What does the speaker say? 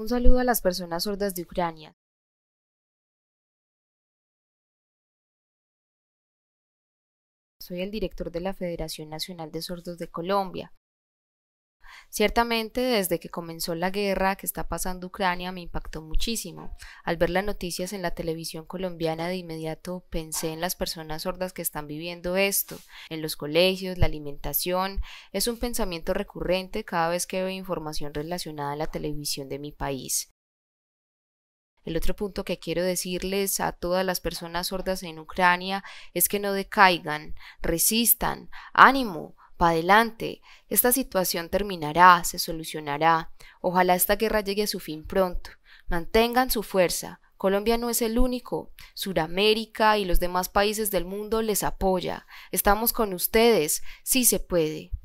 Un saludo a las personas sordas de Ucrania. Soy el director de la Federación Nacional de Sordos de Colombia. Ciertamente, desde que comenzó la guerra que está pasando Ucrania me impactó muchísimo. Al ver las noticias en la televisión colombiana de inmediato pensé en las personas sordas que están viviendo esto, en los colegios, la alimentación. Es un pensamiento recurrente cada vez que veo información relacionada a la televisión de mi país. El otro punto que quiero decirles a todas las personas sordas en Ucrania es que no decaigan, resistan, ánimo, para adelante, esta situación terminará, se solucionará. Ojalá esta guerra llegue a su fin pronto. Mantengan su fuerza. Colombia no es el único. Suramérica y los demás países del mundo les apoya. Estamos con ustedes. Sí se puede.